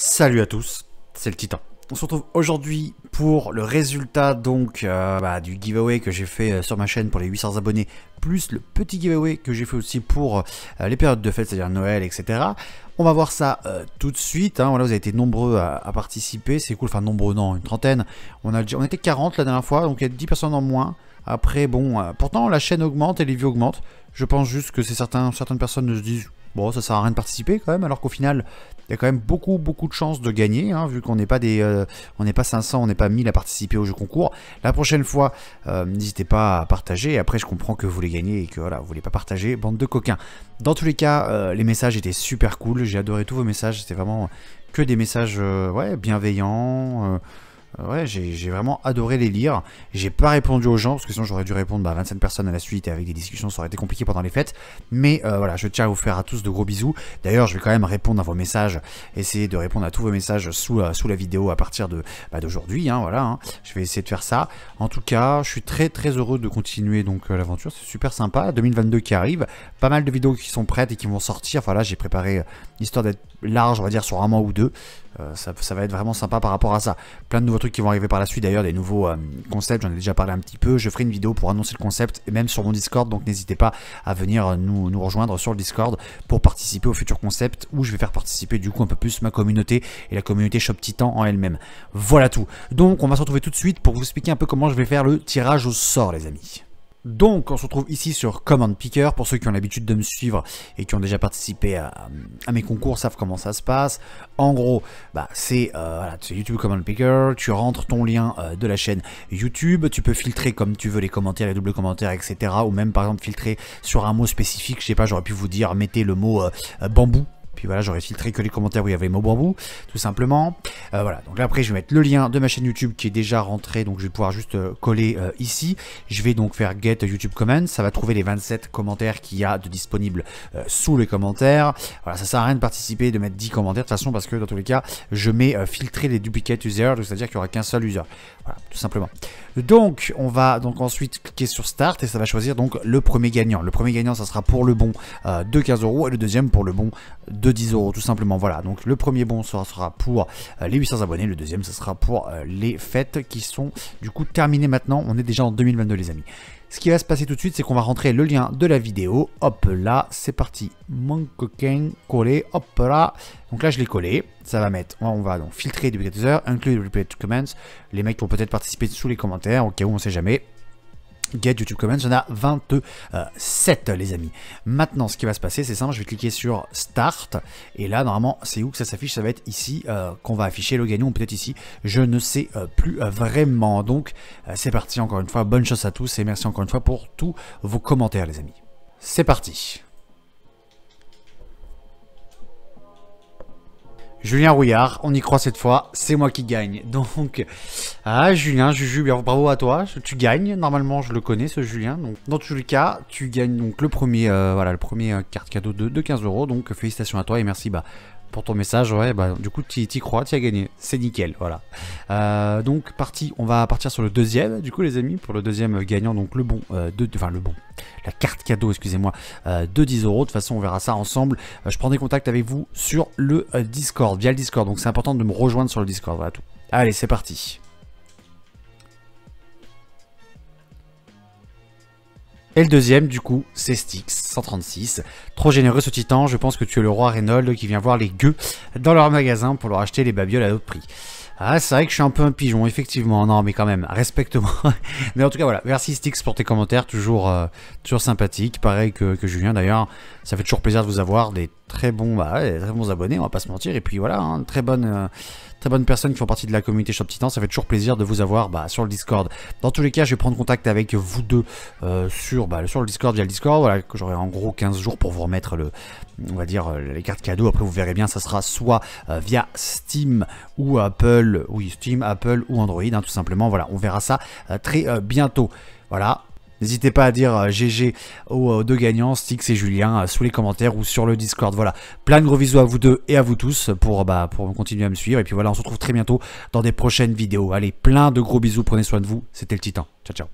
Salut à tous, c'est le Titan. On se retrouve aujourd'hui pour le résultat donc euh, bah, du giveaway que j'ai fait euh, sur ma chaîne pour les 800 abonnés, plus le petit giveaway que j'ai fait aussi pour euh, les périodes de fête, c'est-à-dire Noël, etc. On va voir ça tout de suite. Hein. Voilà, vous avez été nombreux à, participer, c'est cool. Enfin, nombreux, non, une trentaine. On, a, on était 40 la dernière fois, donc il y a 10 personnes en moins. Après, bon, pourtant la chaîne augmente et les vues augmentent. Je pense juste que c'est certaines personnes se disent Bon, ça sert à rien de participer quand même, alors qu'au final, il y a quand même beaucoup, beaucoup de chances de gagner, hein, vu qu'on n'est pas des, euh, on n'est pas 500, on n'est pas 1000 à participer au jeu concours. La prochaine fois, euh, n'hésitez pas à partager. Après, je comprends que vous voulez gagner et que voilà, vous voulez pas partager, bande de coquins. Dans tous les cas, euh, les messages étaient super cool. J'ai adoré tous vos messages. C'était vraiment que des messages, ouais, bienveillants euh, ouais, j'ai vraiment adoré les lire. J'ai pas répondu aux gens, parce que sinon j'aurais dû répondre à bah, 25 personnes à la suite et avec des discussions, ça aurait été compliqué pendant les fêtes. Mais euh, voilà, je tiens à vous faire à tous de gros bisous. D'ailleurs, je vais quand même répondre à vos messages, essayer de répondre à tous vos messages sous, euh, sous la vidéo à partir de bah, d'aujourd'hui. Hein, voilà, hein. je vais essayer de faire ça. En tout cas, je suis très très heureux de continuer donc l'aventure. C'est super sympa. 2022 qui arrive, pas mal de vidéos qui sont prêtes et qui vont sortir. Voilà, j'ai préparé l'histoire d'être large, on va dire, sur un mois ou deux. Euh, ça, va être vraiment sympa par rapport à ça. Plein de nouveaux trucs qui vont arriver par la suite, d'ailleurs, des nouveaux euh, concepts, j'en ai déjà parlé un petit peu. Je ferai une vidéo pour annoncer le concept, et même sur mon Discord, donc n'hésitez pas à venir euh, nous, nous, rejoindre sur le Discord pour participer au futur concept, où je vais faire participer du coup un peu plus ma communauté et la communauté Shop Titan en elle-même. Voilà tout. Donc on va se retrouver tout de suite pour vous expliquer un peu comment je vais faire le tirage au sort, les amis. Donc, on se retrouve ici sur Command Picker. Pour ceux qui ont l'habitude de me suivre et qui ont déjà participé à, mes concours, savent comment ça se passe. En gros, bah, c'est euh, YouTube Command Picker. Tu rentres ton lien euh, de la chaîne YouTube. Tu peux filtrer comme tu veux les commentaires, les doubles commentaires, etc. Ou même, par exemple, filtrer sur un mot spécifique. Je sais pas, j'aurais pu vous dire, mettez le mot euh, bambou puis voilà, j'aurais filtré que les commentaires où il y avait mot bambou, tout simplement. Euh, voilà, donc après je vais mettre le lien de ma chaîne YouTube qui est déjà rentré, donc je vais pouvoir juste euh, coller euh, ici. Je vais donc faire get YouTube comments, ça va trouver les 27 commentaires qu'il y a de disponibles sous les commentaires. Voilà, ça sert à rien de participer, de mettre 10 commentaires de toute façon parce que dans tous les cas, je mets filtrer les duplicate users, c'est-à-dire qu'il n'y aura qu'un seul user. Voilà, tout simplement. Donc on va donc ensuite cliquer sur start et ça va choisir donc le premier gagnant. Le premier gagnant ça sera pour le bon de 15 euros et le deuxième pour le bon de 10 euros tout simplement. Voilà, donc le premier bon sera, sera pour euh, les 800 abonnés, le deuxième ce sera pour euh, les fêtes qui sont du coup terminées maintenant. On est déjà en 2022 les amis. Ce qui va se passer tout de suite, c'est qu'on va rentrer le lien de la vidéo. Hop là, c'est parti. Mon coquin collé. Hop là. Donc là, je l'ai collé. Ça va mettre. On va donc filtrer du include include les comments. Les mecs vont peut-être participer sous les commentaires. Au cas où, on sait jamais. Get YouTube Comments, on a 27 les amis. Maintenant, ce qui va se passer, c'est simple, je vais cliquer sur Start, et là, normalement, c'est où que ça s'affiche Ça va être ici euh, qu'on va afficher le gagnant, peut-être ici, je ne sais euh, plus euh, vraiment. Donc, c'est parti encore une fois, bonne chance à tous, et merci encore une fois pour tous vos commentaires les amis. C'est parti Julien Rouillard, on y croit cette fois, c'est moi qui gagne. Donc, ah, Julien, Juju, bravo à toi. Tu gagnes. Normalement, je le connais, ce Julien. Donc, dans tous les cas, tu gagnes donc le premier, euh, voilà, le premier euh, carte cadeau de, 15 euros. Donc, félicitations à toi et merci, bah, pour ton message, ouais, bah, du coup, tu y crois, tu as gagné. C'est nickel, voilà. Euh, donc, parti, on va partir sur le deuxième, du coup, les amis, pour le deuxième gagnant, donc le bon, de, enfin, le bon, la carte cadeau, excusez-moi, de 10 euros. De toute façon, on verra ça ensemble. je prends contact avec vous sur le Discord, via le Discord. Donc, c'est important de me rejoindre sur le Discord, voilà tout. Allez, c'est parti. Et le deuxième, du coup, c'est Styx 136. Trop généreux ce titan, je pense que tu es le roi Reynolds qui vient voir les gueux dans leur magasin pour leur acheter les babioles à haut prix. Ah, c'est vrai que je suis un peu un pigeon, effectivement. Non, mais quand même, respecte-moi. mais en tout cas, voilà. Merci Styx pour tes commentaires, toujours, euh, toujours sympathique. Pareil que, Julien d'ailleurs. Ça fait toujours plaisir de vous avoir. Des très bons, bah, très bons abonnés, on va pas se mentir. Et puis voilà, hein, très bonne. Euh, très bonnes personnes qui font partie de la communauté Shop Titan. Ça fait toujours plaisir de vous avoir bah, sur le Discord. Dans tous les cas, je vais prendre contact avec vous deux euh, sur, bah, sur le Discord via le Discord. Voilà, j'aurai en gros 15 jours pour vous remettre le, on va dire, euh, les cartes cadeaux. Après, vous verrez bien, ça sera soit euh, via Steam ou Apple, oui, Steam, Apple ou Android, hein, tout simplement. Voilà, on verra ça très bientôt. Voilà, N'hésitez pas à dire euh, GG aux euh, deux gagnants, Stix et Julien, euh, sous les commentaires ou sur le Discord. Voilà, plein de gros bisous à vous deux et à vous tous pour, bah, pour continuer à me suivre. Et puis voilà, on se retrouve très bientôt dans des prochaines vidéos. Allez, plein de gros bisous, prenez soin de vous. C'était le Titan. Ciao, ciao.